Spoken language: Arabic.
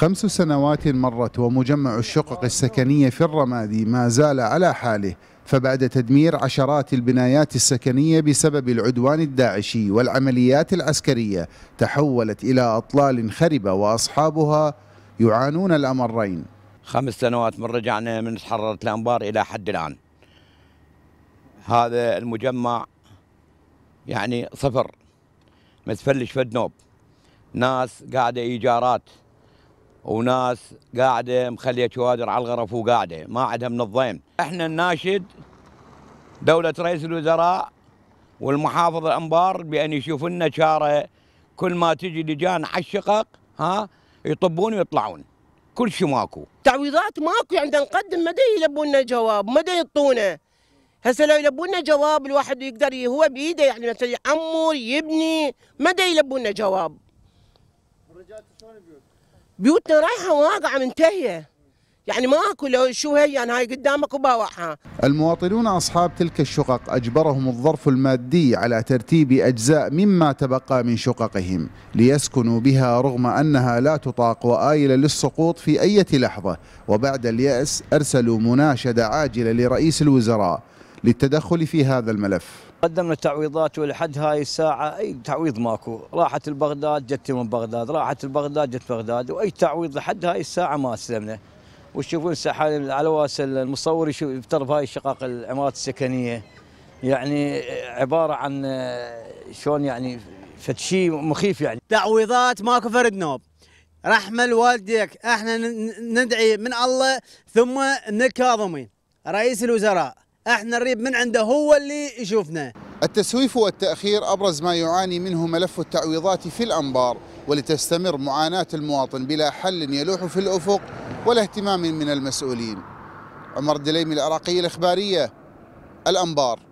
خمس سنوات مرت ومجمع الشقق السكنية في الرمادي ما زال على حاله فبعد تدمير عشرات البنايات السكنية بسبب العدوان الداعشي والعمليات العسكرية تحولت إلى أطلال خربة وأصحابها يعانون الأمرين خمس سنوات من رجعنا من تحررة الأنبار إلى حد الآن هذا المجمع يعني صفر متفلش فد نوب ناس قاعدة إيجارات وناس قاعده مخليه كوادر على الغرف وقاعده ما عندها منظم احنا نناشد دوله رئيس الوزراء والمحافظ الانبار بان يشوف لنا شاره كل ما تجي لجان على الشقق ها يطبون ويطلعون كل شيء ماكو تعويضات ماكو يعني نقدم مدى يلبونا جواب مدى يعطونا هسه لو يلبونا جواب الواحد يقدر هو بايده يعني مثلا يعمر يبني مدى يلبونا جواب شلون البيوت بيوتنا رايحه واقعه منتهيه يعني ما اكل شو هي انا هاي قدامك وباوعها المواطنون اصحاب تلك الشقق اجبرهم الظرف المادي على ترتيب اجزاء مما تبقى من شققهم ليسكنوا بها رغم انها لا تطاق وآيله للسقوط في اي لحظه وبعد اليأس ارسلوا مناشده عاجله لرئيس الوزراء للتدخل في هذا الملف قدمنا تعويضات ولحد هاي الساعة أي تعويض ماكو راحت البغداد جت من بغداد راحت البغداد جت بغداد وأي تعويض لحد هاي الساعة ما أسلمنا وتشوفون حاليا على واسل المصور يشوف بطرف هاي الشقق العمارات السكنية يعني عبارة عن آه، شلون يعني فتشي مخيف يعني تعويضات ماكو فرد نوب رحمة لوالديك احنا ندعي من الله ثم نكاظمي رئيس الوزراء احنا نريد من عنده هو اللي يشوفنا التسويف والتأخير أبرز ما يعاني منه ملف التعويضات في الأنبار ولتستمر معاناة المواطن بلا حل يلوح في الأفق ولا اهتمام من المسؤولين عمر دليمي العراقي الإخبارية الأنبار